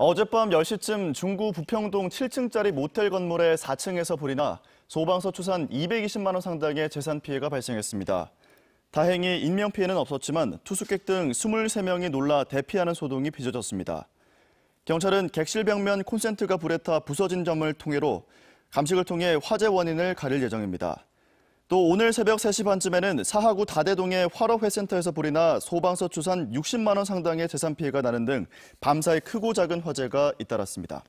어젯밤 10시쯤 중구 부평동 7층짜리 모텔 건물의 4층에서 불이 나 소방서 추산 220만 원 상당의 재산 피해가 발생했습니다. 다행히 인명피해는 없었지만 투숙객 등 23명이 놀라 대피하는 소동이 빚어졌습니다. 경찰은 객실 벽면 콘센트가 불에 타 부서진 점을 통해로 감식을 통해 화재 원인을 가릴 예정입니다. 또 오늘 새벽 3시 반쯤에는 사하구 다대동의 화로회센터에서 불이 나 소방서 추산 60만 원 상당의 재산 피해가 나는 등 밤사이 크고 작은 화재가 잇따랐습니다.